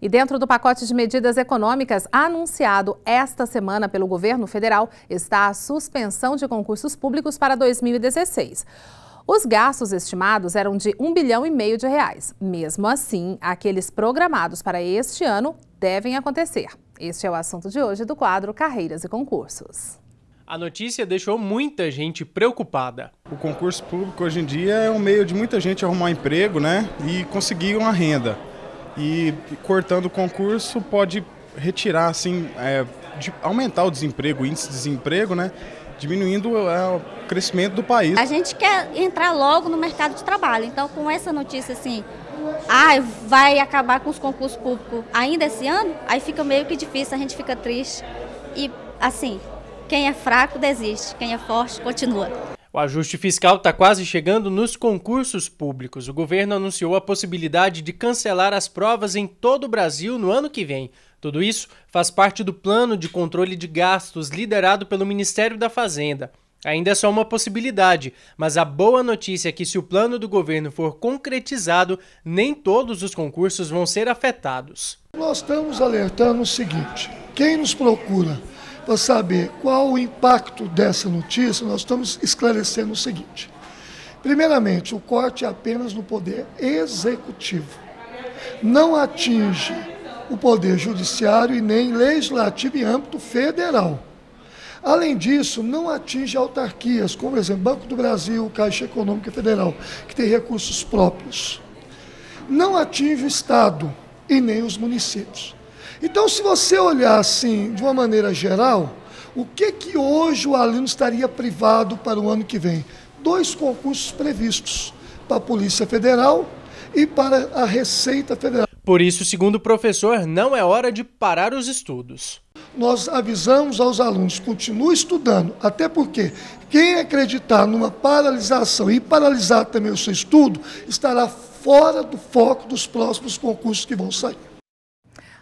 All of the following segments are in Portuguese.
E dentro do pacote de medidas econômicas anunciado esta semana pelo governo federal está a suspensão de concursos públicos para 2016. Os gastos estimados eram de 1 bilhão e meio de reais. Mesmo assim, aqueles programados para este ano devem acontecer. Este é o assunto de hoje do quadro Carreiras e Concursos. A notícia deixou muita gente preocupada. O concurso público hoje em dia é um meio de muita gente arrumar emprego, né? E conseguir uma renda e cortando o concurso pode retirar, assim, é, de, aumentar o desemprego, o índice de desemprego, né? Diminuindo é, o crescimento do país. A gente quer entrar logo no mercado de trabalho. Então, com essa notícia assim, ah, vai acabar com os concursos públicos ainda esse ano, aí fica meio que difícil, a gente fica triste. E assim, quem é fraco desiste, quem é forte continua. O ajuste fiscal está quase chegando nos concursos públicos. O governo anunciou a possibilidade de cancelar as provas em todo o Brasil no ano que vem. Tudo isso faz parte do plano de controle de gastos liderado pelo Ministério da Fazenda. Ainda é só uma possibilidade, mas a boa notícia é que, se o plano do governo for concretizado, nem todos os concursos vão ser afetados. Nós estamos alertando o seguinte: quem nos procura para saber qual o impacto dessa notícia, nós estamos esclarecendo o seguinte. Primeiramente, o corte é apenas no poder executivo. Não atinge o poder judiciário e nem legislativo em âmbito federal. Além disso, não atinge autarquias, como, por exemplo, Banco do Brasil, Caixa Econômica Federal, que tem recursos próprios. Não atinge o Estado e nem os municípios. Então, se você olhar assim, de uma maneira geral, o que que hoje o aluno estaria privado para o ano que vem? Dois concursos previstos para a Polícia Federal e para a Receita Federal. Por isso, segundo o professor, não é hora de parar os estudos. Nós avisamos aos alunos, continue estudando, até porque quem acreditar numa paralisação e paralisar também o seu estudo, estará fora do foco dos próximos concursos que vão sair.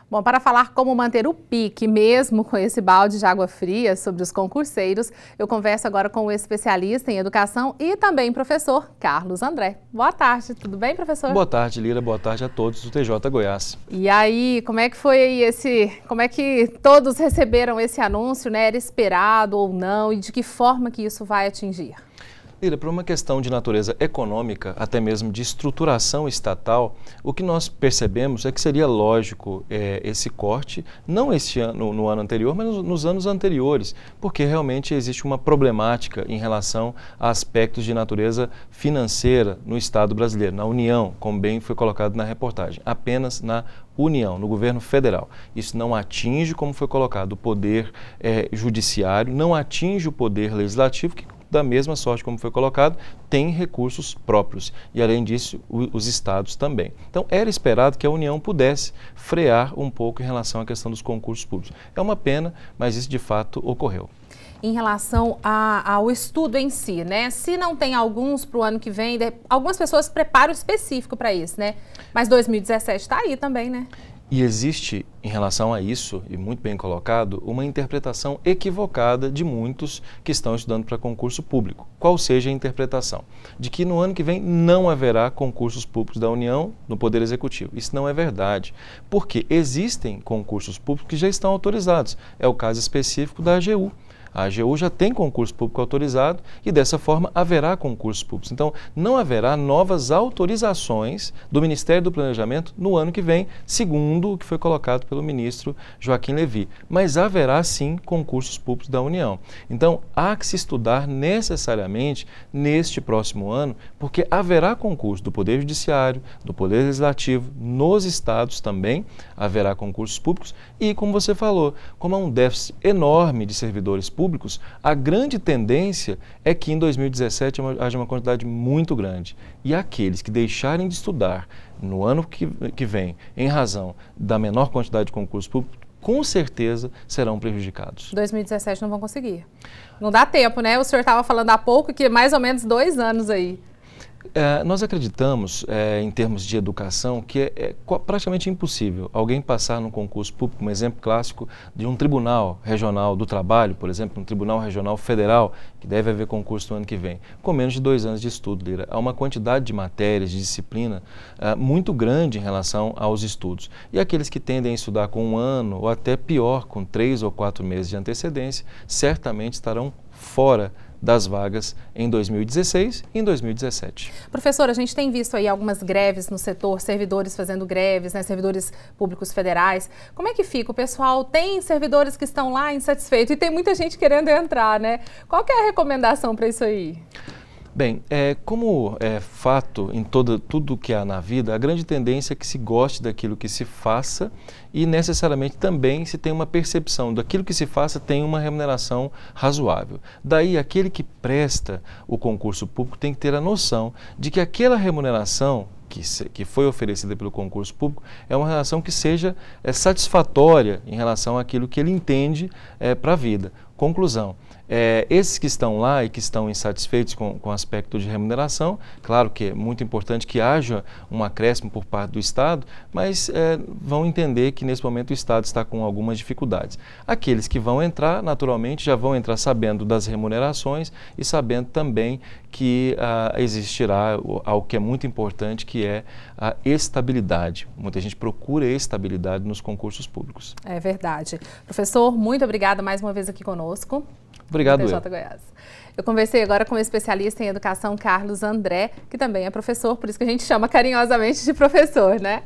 Bom, para falar como manter o pique mesmo com esse balde de água fria sobre os concurseiros, eu converso agora com o especialista em educação e também professor Carlos André. Boa tarde, tudo bem, professor? Boa tarde, Lira. Boa tarde a todos do TJ Goiás. E aí, como é que foi esse, como é que todos receberam esse anúncio, né? Era esperado ou não e de que forma que isso vai atingir? Lira, por uma questão de natureza econômica, até mesmo de estruturação estatal, o que nós percebemos é que seria lógico é, esse corte, não este ano, no ano anterior, mas nos, anos anteriores, porque realmente existe uma problemática em relação a aspectos de natureza financeira no Estado brasileiro, na União, como bem foi colocado na reportagem, apenas na União, no governo federal. Isso não atinge, como foi colocado, o poder é, judiciário, não atinge o poder legislativo, que da mesma sorte como foi colocado, tem recursos próprios. E além disso, o, os estados também. Então era esperado que a União pudesse frear um pouco em relação à questão dos concursos públicos. É uma pena, mas isso de fato ocorreu em relação a, ao estudo em si, né? Se não tem alguns para o ano que vem, de, algumas pessoas preparam específico para isso, né? Mas 2017 está aí também, né? E existe, em relação a isso, e muito bem colocado, uma interpretação equivocada de muitos que estão estudando para concurso público. Qual seja a interpretação? De que no ano que vem não haverá concursos públicos da União no Poder Executivo. Isso não é verdade, porque existem concursos públicos que já estão autorizados. É o caso específico da AGU. A AGU já tem concurso público autorizado e dessa forma haverá concursos públicos. Então, não haverá novas autorizações do Ministério do Planejamento no ano que vem, segundo o que foi colocado pelo ministro Joaquim Levi. Mas haverá sim concursos públicos da União. Então, há que se estudar necessariamente neste próximo ano, porque haverá concurso do Poder Judiciário, do Poder Legislativo, nos estados também haverá concursos públicos e, como você falou, como há um déficit enorme de servidores públicos, públicos, a grande tendência é que em 2017 haja uma quantidade muito grande. E aqueles que deixarem de estudar no ano que, que vem, em razão da menor quantidade de concurso público com certeza serão prejudicados. 2017 não vão conseguir. Não dá tempo, né? O senhor estava falando há pouco que é mais ou menos dois anos aí. É, nós acreditamos, é, em termos de educação, que é, é, praticamente impossível alguém passar num concurso público, um exemplo clássico de um tribunal regional do trabalho, por exemplo, um tribunal regional federal, que deve haver concurso no ano que vem, com menos de dois anos de estudo, Lira. Há uma quantidade de matérias, de disciplina é, muito grande em relação aos estudos. E aqueles que tendem a estudar com um ano, ou até pior, com três ou quatro meses de antecedência, certamente estarão fora das vagas em 2016 e em 2017. Professor, a gente tem visto aí algumas greves no setor, servidores fazendo greves, né, servidores públicos federais. Como é que fica? O pessoal tem servidores que estão lá insatisfeitos e tem muita gente querendo entrar, né? Qual é a recomendação para isso aí? Bem, é, como é fato em todo tudo que há na vida, a grande tendência é que se goste daquilo que se faça e necessariamente também se tem uma percepção daquilo que se faça tem uma remuneração razoável. Daí, aquele que presta o concurso público tem que ter a noção de que aquela remuneração que, se, que foi oferecida pelo concurso público é uma relação que seja é, satisfatória em relação àquilo que ele entende é, para a vida. Conclusão, é, esses que estão lá e que estão insatisfeitos com, com o aspecto de remuneração, claro que é muito importante que haja um acréscimo por parte do Estado, mas é, vão entender que nesse momento o Estado está com algumas dificuldades. Aqueles que vão entrar, naturalmente, já vão entrar sabendo das remunerações e sabendo também que ah, existirá algo que é muito importante, que é a estabilidade. Muita gente procura estabilidade nos concursos públicos. É verdade. Professor, muito obrigado mais uma vez aqui conosco conosco. Obrigado. PJ eu. Goiás. Eu conversei agora com o especialista em educação Carlos André, que também é professor, por isso que a gente chama carinhosamente de professor, né?